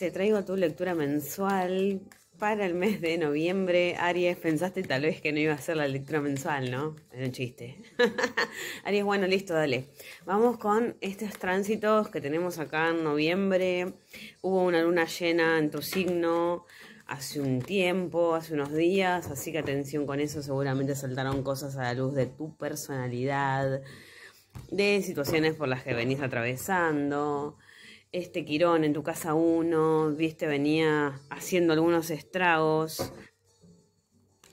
te traigo tu lectura mensual para el mes de noviembre. Aries, pensaste tal vez que no iba a ser la lectura mensual, ¿no? Es un chiste. Aries, bueno, listo, dale. Vamos con estos tránsitos que tenemos acá en noviembre. Hubo una luna llena en tu signo hace un tiempo, hace unos días, así que atención con eso, seguramente saltaron cosas a la luz de tu personalidad, de situaciones por las que venís atravesando este Quirón en tu casa 1, viste, venía haciendo algunos estragos.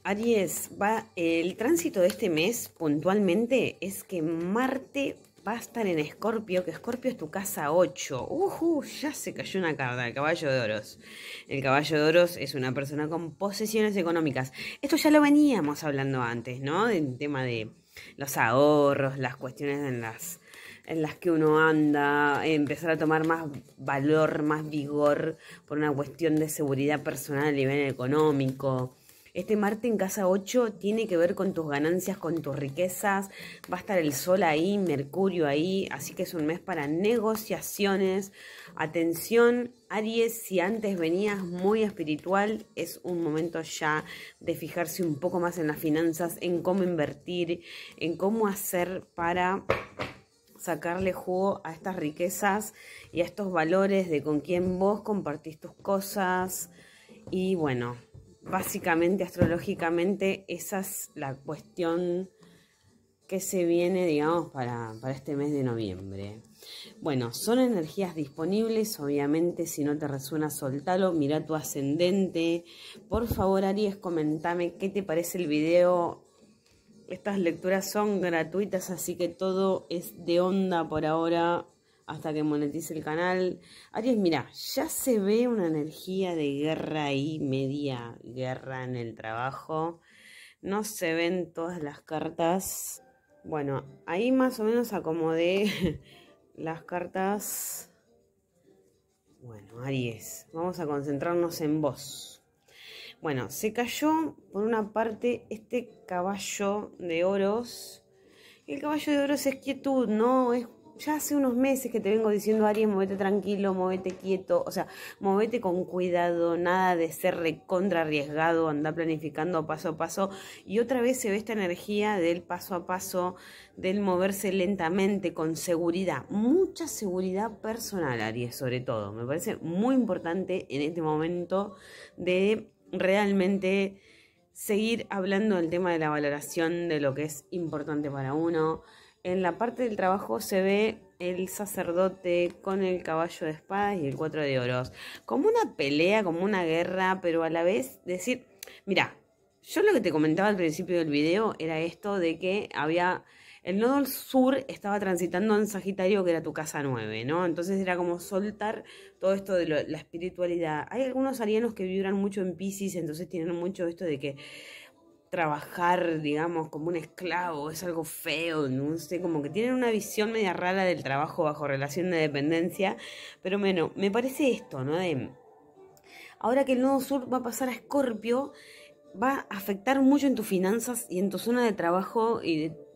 Aries, va, el tránsito de este mes puntualmente es que Marte va a estar en Escorpio, que Escorpio es tu casa 8. Uh, ya se cayó una carta, el caballo de oros. El caballo de oros es una persona con posesiones económicas. Esto ya lo veníamos hablando antes, ¿no? Del tema de los ahorros, las cuestiones en las en las que uno anda, eh, empezar a tomar más valor, más vigor por una cuestión de seguridad personal a nivel económico. Este martes en casa 8 tiene que ver con tus ganancias, con tus riquezas. Va a estar el Sol ahí, Mercurio ahí, así que es un mes para negociaciones. Atención, Aries, si antes venías muy espiritual, es un momento ya de fijarse un poco más en las finanzas, en cómo invertir, en cómo hacer para sacarle jugo a estas riquezas y a estos valores de con quién vos compartís tus cosas. Y bueno, básicamente astrológicamente esa es la cuestión que se viene, digamos, para, para, este mes de noviembre. Bueno, son energías disponibles, obviamente, si no te resuena, soltalo, mira tu ascendente. Por favor, Aries, comentame qué te parece el video estas lecturas son gratuitas, así que todo es de onda por ahora hasta que monetice el canal. Aries, mira, ya se ve una energía de guerra ahí, media guerra en el trabajo. No se ven todas las cartas. Bueno, ahí más o menos acomodé las cartas. Bueno, Aries, vamos a concentrarnos en vos. Bueno, se cayó por una parte este caballo de oros. El caballo de oros es quietud, ¿no? Es, ya hace unos meses que te vengo diciendo, Aries, movete tranquilo, movete quieto, o sea, movete con cuidado, nada de ser recontra arriesgado, anda planificando paso a paso. Y otra vez se ve esta energía del paso a paso, del moverse lentamente, con seguridad, mucha seguridad personal, Aries, sobre todo. Me parece muy importante en este momento de realmente seguir hablando del tema de la valoración de lo que es importante para uno. En la parte del trabajo se ve el sacerdote con el caballo de espadas y el cuatro de oros. Como una pelea, como una guerra, pero a la vez decir, mira, yo lo que te comentaba al principio del video era esto de que había el nodo sur estaba transitando en Sagitario, que era tu casa nueve, ¿no? Entonces era como soltar todo esto de la espiritualidad. Hay algunos alienos que vibran mucho en Pisces, entonces tienen mucho esto de que trabajar, digamos, como un esclavo, es algo feo, no sé, como que tienen una visión media rara del trabajo bajo relación de dependencia, pero bueno, me parece esto, ¿no? ahora que el nodo sur va a pasar a Escorpio, va a afectar mucho en tus finanzas y en tu zona de trabajo y de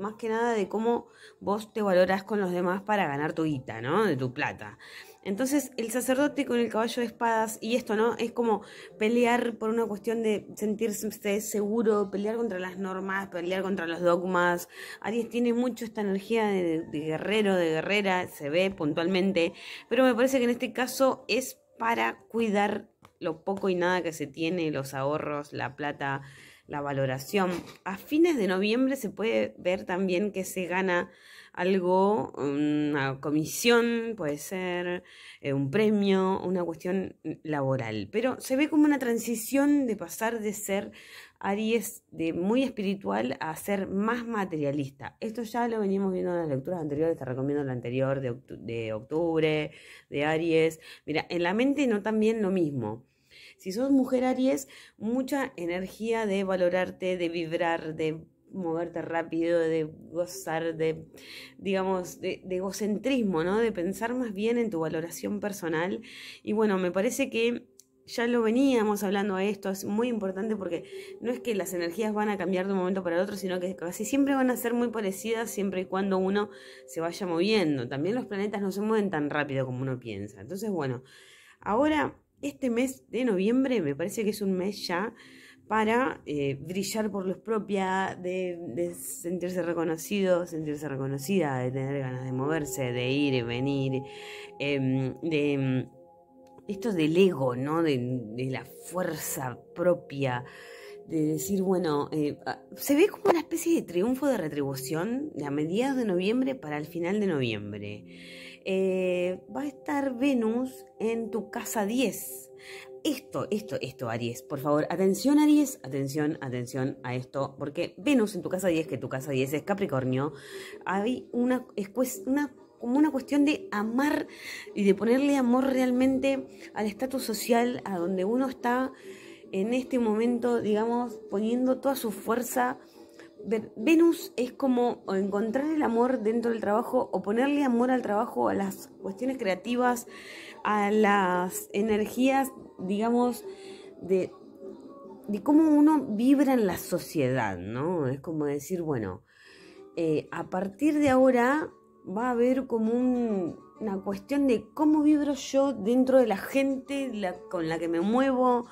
más que nada de cómo vos te valorás con los demás para ganar tu guita, ¿no? De tu plata. Entonces, el sacerdote con el caballo de espadas y esto, ¿no? Es como pelear por una cuestión de sentirse seguro, pelear contra las normas, pelear contra los dogmas. Aries tiene mucho esta energía de, de guerrero, de guerrera, se ve puntualmente, pero me parece que en este caso es para cuidar lo poco y nada que se tiene, los ahorros, la plata, la valoración. A fines de noviembre se puede ver también que se gana algo, una comisión, puede ser eh, un premio, una cuestión laboral. Pero se ve como una transición de pasar de ser Aries de muy espiritual a ser más materialista. Esto ya lo venimos viendo en las lecturas anteriores, te recomiendo la anterior de, de octubre, de Aries. Mira, en la mente no también lo mismo. Si sos mujer Aries, mucha energía de valorarte, de vibrar, de moverte rápido, de gozar, de, digamos, de, egocentrismo, ¿no? De pensar más bien en tu valoración personal. Y bueno, me parece que ya lo veníamos hablando a esto, es muy importante porque no es que las energías van a cambiar de un momento para el otro, sino que casi siempre van a ser muy parecidas siempre y cuando uno se vaya moviendo. También los planetas no se mueven tan rápido como uno piensa. Entonces, bueno, ahora este mes de noviembre me parece que es un mes ya para eh, brillar por los propia, de, sentirse reconocido, sentirse reconocida, de tener ganas de moverse, de ir y venir, em, de em, esto del ego, ¿no? De, la fuerza propia, de decir, bueno, eh, ah, se ve como una especie de triunfo de retribución a mediados de noviembre para el final de noviembre. Eh, va a estar Venus en tu casa 10. Esto, esto, esto, Aries, por favor, atención Aries, atención, atención a esto, porque Venus en tu casa 10, que tu casa 10 es Capricornio, hay una, una como una cuestión de amar y de ponerle amor realmente al estatus social, a donde uno está en este momento, digamos, poniendo toda su fuerza Venus es como encontrar el amor dentro del trabajo o ponerle amor al trabajo, a las cuestiones creativas, a las energías, digamos, de, cómo uno vibra en la sociedad, ¿no? Es como decir, bueno, eh, a partir de ahora va a haber como una cuestión de cómo vibro yo dentro de la gente con la que me muevo,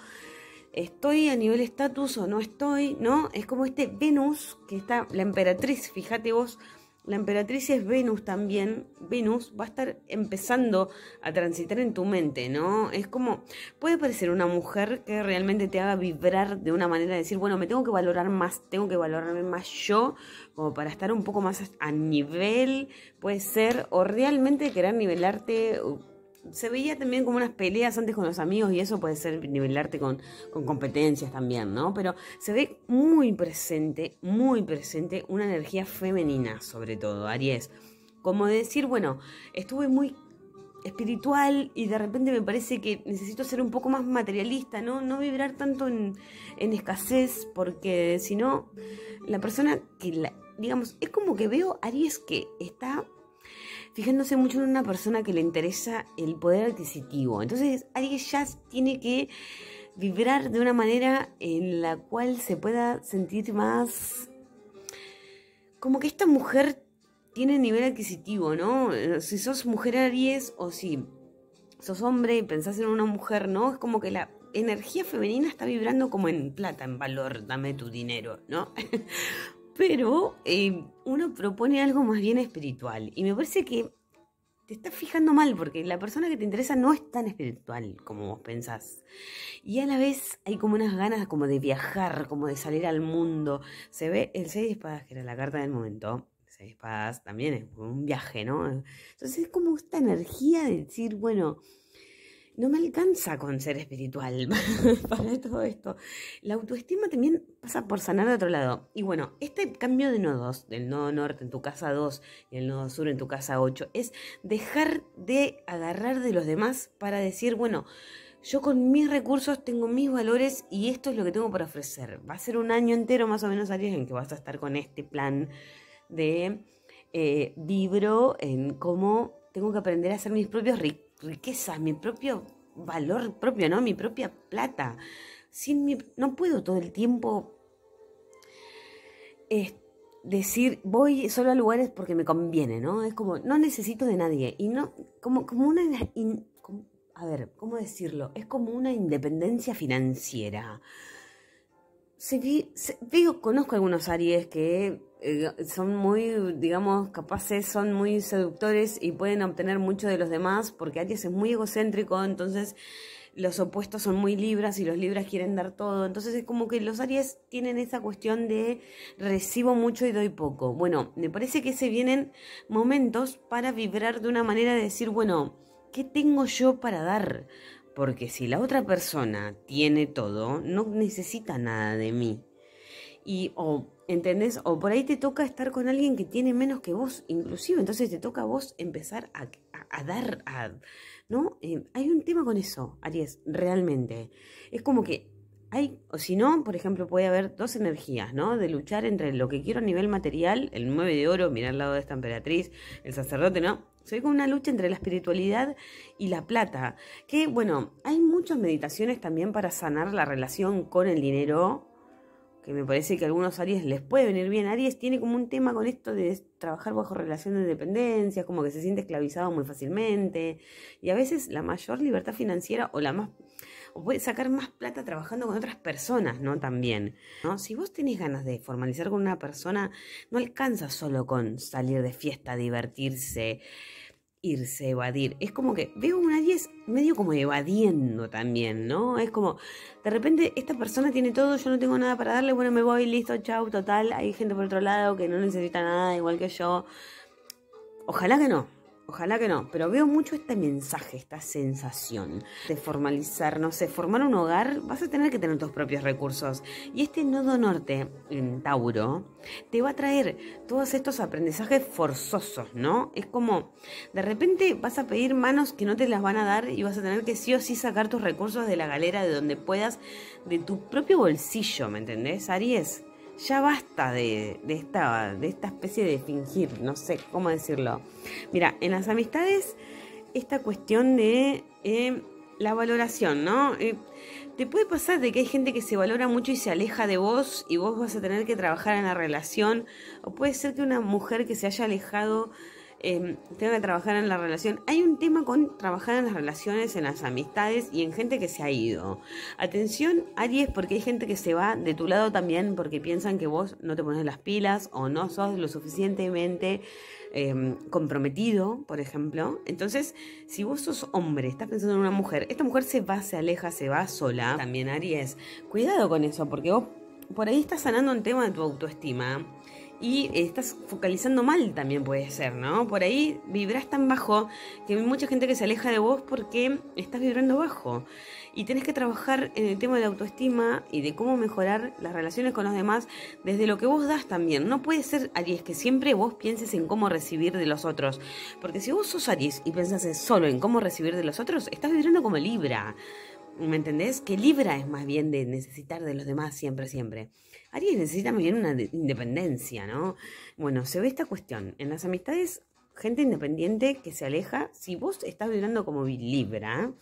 estoy a nivel estatus o no estoy, ¿no? Es como este Venus, que está la emperatriz, fíjate vos, la emperatriz es Venus también. Venus va a estar empezando a transitar en tu mente, ¿no? Es como, puede parecer una mujer que realmente te haga vibrar de una manera de decir, bueno, me tengo que valorar más, tengo que valorarme más yo, como para estar un poco más a nivel, puede ser, o realmente querer nivelarte se veía también como unas peleas antes con los amigos y eso puede ser nivelarte con, con competencias también, ¿no? Pero se ve muy presente, muy presente una energía femenina sobre todo, Aries. Como decir, bueno, estuve muy espiritual y de repente me parece que necesito ser un poco más materialista, ¿no? No vibrar tanto en, escasez, porque si no, la persona que la, digamos, es como que veo Aries que está fijándose mucho en una persona que le interesa el poder adquisitivo. Entonces, alguien ya tiene que vibrar de una manera en la cual se pueda sentir más... Como que esta mujer tiene nivel adquisitivo, ¿no? Eh, si sos mujer Aries o si sos hombre y pensás en una mujer, ¿no? Es como que la energía femenina está vibrando como en plata, en valor, dame tu dinero, ¿no? pero eh, uno propone algo más bien espiritual. Y me parece que te estás fijando mal porque la persona que te interesa no es tan espiritual como vos pensás. Y a la vez hay como unas ganas como de viajar, como de salir al mundo. Se ve el seis de espadas, que era la carta del momento. seis 6 de espadas también es un viaje, ¿no? Entonces es como esta energía de decir, bueno, no me alcanza con ser espiritual para todo esto. La autoestima también pasa por sanar de otro lado. Y bueno, este cambio de nodos, del nodo norte en tu casa 2 y el nodo sur en tu casa 8, es dejar de agarrar de los demás para decir, bueno, yo con mis recursos tengo mis valores y esto es lo que tengo para ofrecer. Va a ser un año entero más o menos, Aries, en que vas a estar con este plan de libro eh, en cómo tengo que aprender a hacer mis propios ricos riqueza, mi propio valor propio, ¿no? Mi propia plata. Sin mi, no puedo todo el tiempo decir voy solo a lugares porque me conviene, ¿no? Es como no necesito de nadie y no como como una a ver, ¿cómo decirlo? Es como una independencia financiera. Sí, digo, conozco algunos Aries que eh, son muy, digamos, capaces, son muy seductores y pueden obtener mucho de los demás, porque Aries es muy egocéntrico, entonces los opuestos son muy libras y los libras quieren dar todo. Entonces es como que los Aries tienen esa cuestión de recibo mucho y doy poco. Bueno, me parece que se vienen momentos para vibrar de una manera de decir, bueno, ¿qué tengo yo para dar? Porque si la otra persona tiene todo, no necesita nada de mí. Y o, ¿entendés? O por ahí te toca estar con alguien que tiene menos que vos, inclusive. Entonces te toca a vos empezar a, dar, ¿no? Eh, hay un tema con eso, Aries, realmente. Es como que hay, o si no, por ejemplo, puede haber dos energías, ¿no? De luchar entre lo que quiero a nivel material, el 9 de oro, mirar al lado de esta emperatriz, el sacerdote, ¿no? Soy como una lucha entre la espiritualidad y la plata. Que bueno, hay muchas meditaciones también para sanar la relación con el dinero. Que me parece que a algunos Aries les puede venir bien. Aries tiene como un tema con esto de trabajar bajo relación de dependencia, como que se siente esclavizado muy fácilmente. Y a veces la mayor libertad financiera o la más sacar más plata trabajando con otras personas, ¿no? También, ¿no? Si vos tenés ganas de formalizar con una persona, no alcanza solo con salir de fiesta, divertirse, irse, evadir. Es como que veo una 10 medio como evadiendo también, ¿no? Es como, de repente, esta persona tiene todo, yo no tengo nada para darle, bueno, me voy, listo, chau, total. Hay gente por otro lado que no necesita nada, igual que yo. Ojalá que no, Ojalá que no, pero veo mucho este mensaje, esta sensación de formalizar, no sé, formar un hogar, vas a tener que tener tus propios recursos. Y este nodo norte en Tauro te va a traer todos estos aprendizajes forzosos, ¿no? Es como, de repente vas a pedir manos que no te las van a dar y vas a tener que sí o sí sacar tus recursos de la galera, de donde puedas, de tu propio bolsillo, ¿me entendés, Aries? Ya basta de, de, esta, de esta especie de fingir, no sé cómo decirlo. Mira, en las amistades, esta cuestión de eh, la valoración, ¿no? Eh, te puede pasar de que hay gente que se valora mucho y se aleja de vos y vos vas a tener que trabajar en la relación. O puede ser que una mujer que se haya alejado eh, que trabajar en la relación. Hay un tema con trabajar en las relaciones, en las amistades y en gente que se ha ido. Atención, Aries, porque hay gente que se va de tu lado también porque piensan que vos no te pones las pilas o no sos lo suficientemente em, comprometido, por ejemplo. Entonces, si vos sos hombre, estás pensando en una mujer, esta mujer se va, se aleja, se va sola. También, Aries, cuidado con eso, porque vos por ahí estás sanando un tema de tu autoestima y estás focalizando mal también puede ser, ¿no? Por ahí vibras tan bajo que hay mucha gente que se aleja de vos porque estás vibrando bajo. Y tenés que trabajar en el tema de la autoestima y de cómo mejorar las relaciones con los demás desde lo que vos das también. No puede ser, Aries, que siempre vos pienses en cómo recibir de los otros. Porque si vos sos Aries y pensás solo en cómo recibir de los otros, estás vibrando como Libra. ¿Me entendés? Que Libra es más bien de necesitar de los demás siempre, siempre. Aries necesita también una independencia, ¿no? Bueno, se ve esta cuestión. En las amistades, gente independiente que se aleja. Si vos estás vibrando como Libra,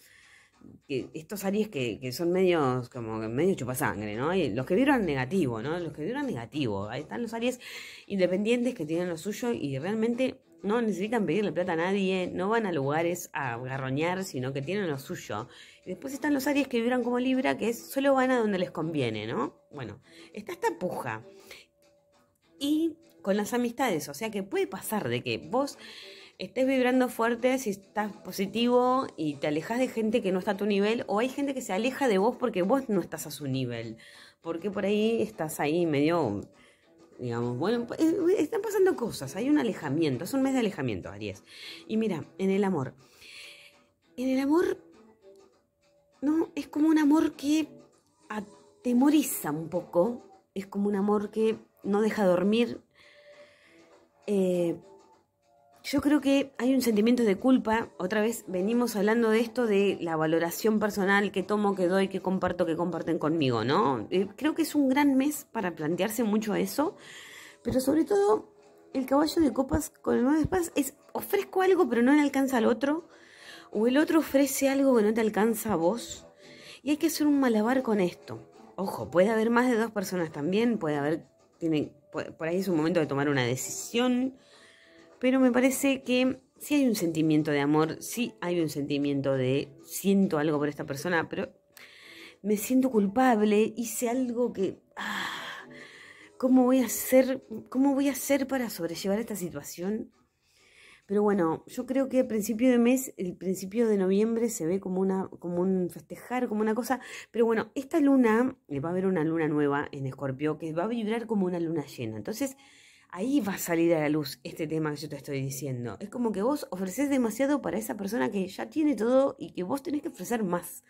estos Aries que, que, son medios como medio chupasangre, ¿no? los que vibran negativo, ¿no? Los que vibran negativo. Ahí están los Aries independientes que tienen lo suyo y realmente no necesitan pedirle plata a nadie, no van a lugares a garroñar, sino que tienen lo suyo. Y después están los Aries que vibran como Libra, que es, solo van a donde les conviene, ¿no? Bueno, está esta puja. Y con las amistades, o sea que puede pasar de que vos estés vibrando fuerte, si estás positivo y te alejas de gente que no está a tu nivel, o hay gente que se aleja de vos porque vos no estás a su nivel, porque por ahí estás ahí medio digamos, bueno, pues, eh, están pasando cosas, hay un alejamiento, es un mes de alejamiento, Aries. Y mira, en el amor, en el amor, no, es como un amor que atemoriza un poco, es como un amor que no deja dormir, eh, yo creo que hay un sentimiento de culpa. Otra vez venimos hablando de esto, de la valoración personal que tomo, que doy, que comparto, que comparten conmigo, ¿no? Eh, creo que es un gran mes para plantearse mucho eso, pero sobre todo el caballo de copas con el nuevo de espadas es ofrezco algo pero no le alcanza al otro, o el otro ofrece algo que no te alcanza a vos, y hay que hacer un malabar con esto. Ojo, puede haber más de dos personas también, puede haber, tienen, por ahí es un momento de tomar una decisión pero me parece que sí hay un sentimiento de amor, sí hay un sentimiento de siento algo por esta persona, pero me siento culpable, hice algo que... Ah, ¿Cómo voy a hacer, cómo voy a hacer para sobrellevar esta situación? Pero bueno, yo creo que a principio de mes, el principio de noviembre se ve como una como un festejar, como una cosa, pero bueno, esta luna eh, va a haber una luna nueva en Escorpio que va a vibrar como una luna llena. Entonces, ahí va a salir a la luz este tema que yo te estoy diciendo. Es como que vos ofreces demasiado para esa persona que ya tiene todo y que vos tenés que ofrecer más.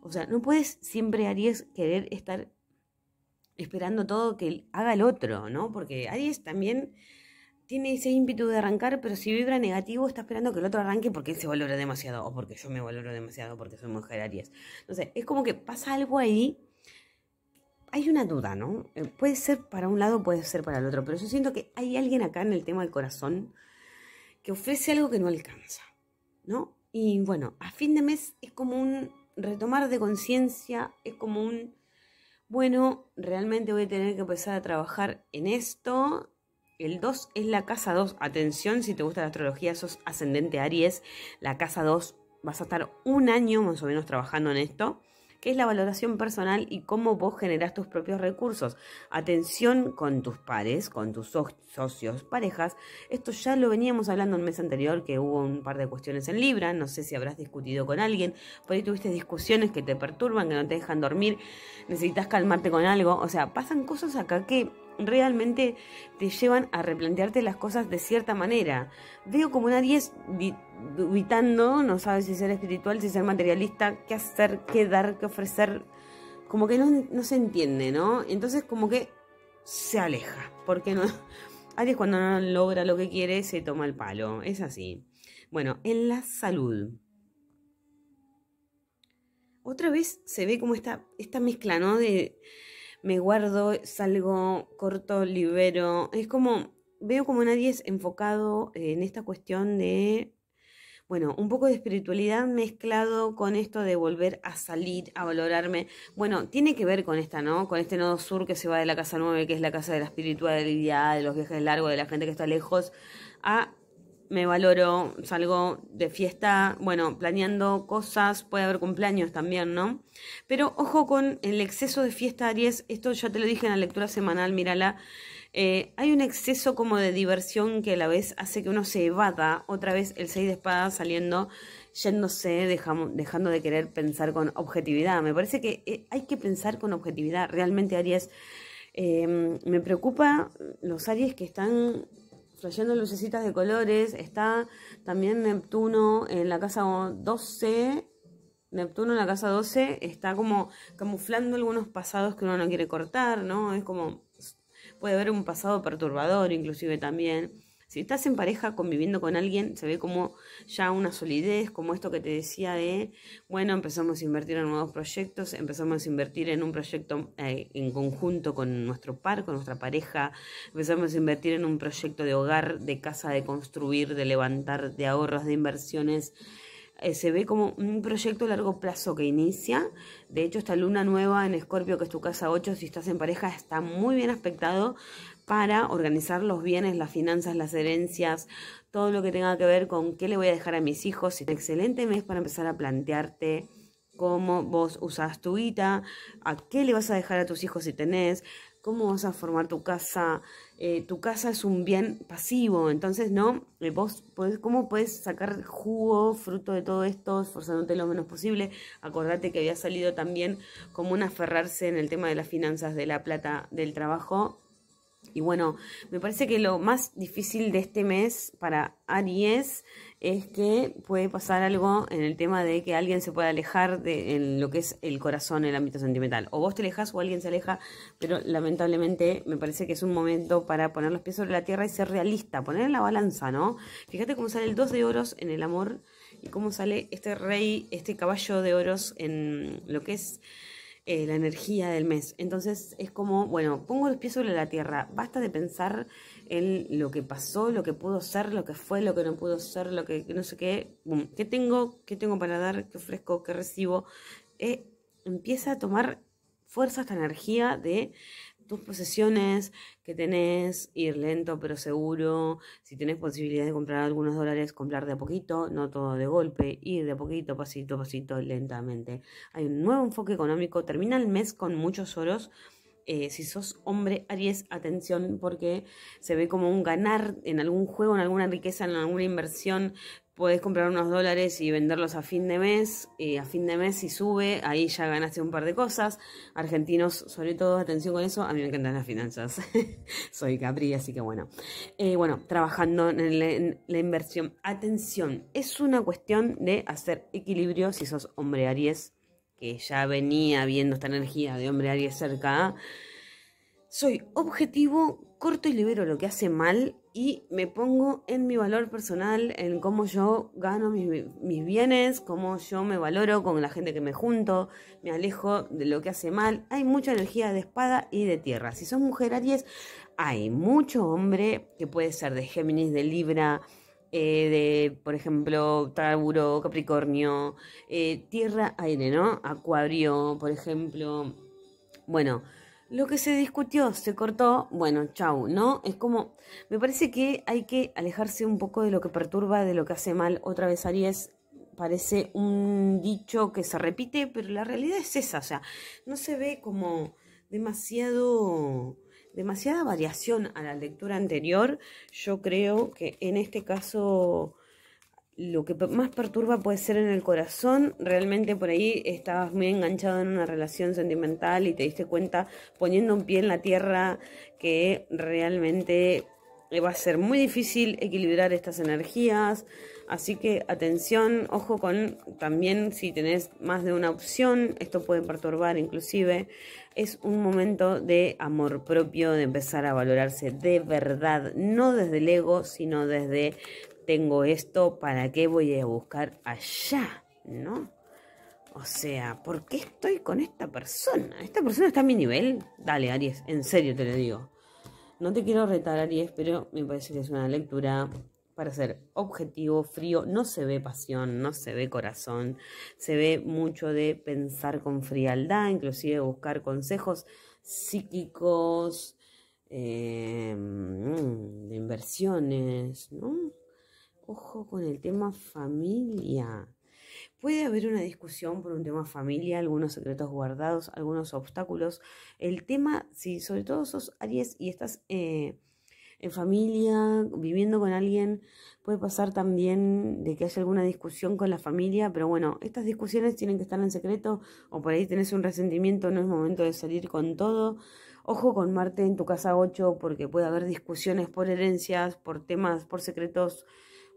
O sea, no puedes siempre, Aries, querer estar esperando todo que haga el otro, ¿no? Porque Aries también tiene ese ímpetu de arrancar, pero si vibra negativo, está esperando que el otro arranque porque él se valora demasiado, o porque yo me valoro demasiado, porque soy mujer Aries. Entonces, es como que pasa algo ahí hay una duda, ¿no? Eh, puede ser para un lado, puede ser para el otro, pero yo siento que hay alguien acá en el tema del corazón que ofrece algo que no alcanza, ¿no? Y bueno, a fin de mes es como un retomar de conciencia, es como un, bueno, realmente voy a tener que empezar a trabajar en esto. El 2 es la casa 2. Atención, si te gusta la astrología, sos ascendente Aries. La casa 2 vas a estar un año más o menos trabajando en esto. ¿Qué es la valoración personal y cómo vos generás tus propios recursos. Atención con tus pares, con tus socios, parejas. Esto ya lo veníamos hablando un mes anterior, que hubo un par de cuestiones en Libra. No sé si habrás discutido con alguien, por ahí tuviste discusiones que te perturban, que no te dejan dormir, necesitas calmarte con algo. O sea, pasan cosas acá que realmente te llevan a replantearte las cosas de cierta manera. Veo como una es dubitando, no sabe si ser espiritual, si ser materialista, qué hacer, qué dar, qué ofrecer. Como que no, se entiende, ¿no? Entonces como que se aleja, porque no... Aries cuando no logra lo que quiere se toma el palo, es así. Bueno, en la salud. Otra vez se ve como esta mezcla, ¿no? De me guardo, salgo, corto, libero. Es como, veo como nadie es enfocado en esta cuestión de bueno, un poco de espiritualidad mezclado con esto de volver a salir, a valorarme. Bueno, tiene que ver con esta, ¿no? Con este nodo sur que se va de la casa 9, que es la casa de la espiritualidad, de los viajes largos, de la gente que está lejos, a me valoro, salgo de fiesta, bueno, planeando cosas, puede haber cumpleaños también, ¿no? Pero ojo con el exceso de fiesta, Aries, esto ya te lo dije en la lectura semanal, mírala. Eh, hay un exceso como de diversión que a la vez hace que uno se evada, otra vez el 6 de espadas saliendo, yéndose, dejando de querer pensar con objetividad. Me parece que eh, hay que pensar con objetividad. Realmente, Aries, em, me preocupa los Aries que están fluyendo lucecitas de colores. Está también Neptuno en la casa 12. Neptuno en la casa 12 está como camuflando algunos pasados que uno no quiere cortar, ¿no? Es como puede haber un pasado perturbador inclusive también. Si estás en pareja conviviendo con alguien, se ve como ya una solidez, como esto que te decía de, bueno, empezamos a invertir en nuevos proyectos, empezamos a invertir en un proyecto eh, en conjunto con nuestro par, con nuestra pareja, empezamos a invertir en un proyecto de hogar, de casa, de construir, de levantar, de ahorros, de inversiones eh, se ve como un proyecto a largo plazo que inicia. De hecho, esta luna nueva en Escorpio, que es tu casa 8, si estás en pareja, está muy bien aspectado para organizar los bienes, las finanzas, las herencias, todo lo que tenga que ver con qué le voy a dejar a mis hijos. Es Un excelente mes para empezar a plantearte cómo vos usás tu guita, a qué le vas a dejar a tus hijos si tenés, ¿Cómo vas a formar tu casa? Eh, tu casa es un bien pasivo, entonces, ¿no? Eh, vos ¿Cómo puedes sacar jugo, fruto de todo esto, esforzándote lo menos posible? Acordate que había salido también como un aferrarse en el tema de las finanzas, de la plata, del trabajo, y bueno, me parece que lo más difícil de este mes para Aries es que puede pasar algo en el tema de que alguien se pueda alejar de en lo que es el corazón, el ámbito sentimental. O vos te alejas o alguien se aleja, pero lamentablemente me parece que es un momento para poner los pies sobre la tierra y ser realista, poner en la balanza, ¿no? Fíjate cómo sale el 2 de oros en el amor y cómo sale este rey, este caballo de oros en lo que es eh, la energía del mes. Entonces es como, bueno, pongo los pies sobre la tierra, basta de pensar en lo que pasó, lo que pudo ser, lo que fue, lo que no pudo ser, lo que no sé qué, ¿qué tengo? ¿Qué tengo para dar? ¿Qué ofrezco? ¿Qué recibo? Eh, empieza a tomar fuerza esta energía de tus posesiones que tenés, ir lento pero seguro, si tenés posibilidad de comprar algunos dólares, comprar de a poquito, no todo de golpe, ir de a poquito, pasito a pasito, lentamente. Hay un nuevo enfoque económico, termina el mes con muchos oros. Eh, si sos hombre Aries, atención porque se ve como un ganar en algún juego, en alguna riqueza, en alguna inversión, podés comprar unos dólares y venderlos a fin de mes, a fin de mes si sube, ahí ya ganaste un par de cosas. Argentinos, sobre todo, atención con eso, a mí me encantan las finanzas. Soy Capri, así que bueno. Eh, bueno, trabajando en la, en la, inversión. Atención, es una cuestión de hacer equilibrio si sos hombre Aries, que ya venía viendo esta energía de hombre Aries cerca. Soy objetivo, corto y libero lo que hace mal y me pongo en mi valor personal, en cómo yo gano mis, bienes, cómo yo me valoro con la gente que me junto, me alejo de lo que hace mal. Hay mucha energía de espada y de tierra. Si son mujer Aries, hay mucho hombre que puede ser de Géminis, de Libra, eh, de, por ejemplo, Tauro, Capricornio, eh, tierra, aire, ¿no? Acuario, por ejemplo. Bueno, lo que se discutió, se cortó, bueno, chau, ¿no? Es como, me parece que hay que alejarse un poco de lo que perturba, de lo que hace mal. Otra vez Aries parece un dicho que se repite, pero la realidad es esa, o sea, no se ve como demasiado demasiada variación a la lectura anterior. Yo creo que en este caso lo que más perturba puede ser en el corazón. Realmente por ahí estabas muy enganchado en una relación sentimental y te diste cuenta poniendo un pie en la tierra que realmente va a ser muy difícil equilibrar estas energías. Así que atención, ojo con también si tenés más de una opción, esto puede perturbar inclusive. Es un momento de amor propio, de empezar a valorarse de verdad, no desde el ego, sino desde tengo esto, ¿para qué voy a buscar allá? ¿No? O sea, ¿por qué estoy con esta persona? ¿Esta persona está a mi nivel? Dale, Aries, en serio te lo digo. No te quiero retar, Aries, pero me parece que es una lectura para ser objetivo, frío. No se ve pasión, no se ve corazón. Se ve mucho de pensar con frialdad, inclusive buscar consejos psíquicos, eh, mm, de inversiones, ¿no? ojo con el tema familia. Puede haber una discusión por un tema familia, algunos secretos guardados, algunos obstáculos. El tema, si sobre todo sos Aries y estás eh, en familia, viviendo con alguien, puede pasar también de que haya alguna discusión con la familia, pero bueno, estas discusiones tienen que estar en secreto o por ahí tenés un resentimiento, no es momento de salir con todo. Ojo con Marte en tu casa 8 porque puede haber discusiones por herencias, por temas, por secretos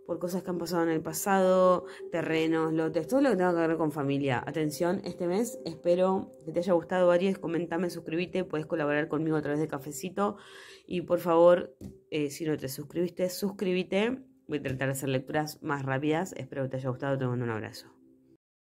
por cosas que han pasado en el pasado, terrenos, lotes, todo lo que tenga que ver con familia. Atención, este mes espero que te haya gustado, varias Comentame, suscríbete, puedes colaborar conmigo a través de Cafecito. Y por favor, eh, si no te suscribiste, suscríbete. Voy a tratar de hacer lecturas más rápidas. Espero que te haya gustado. Te mando un abrazo.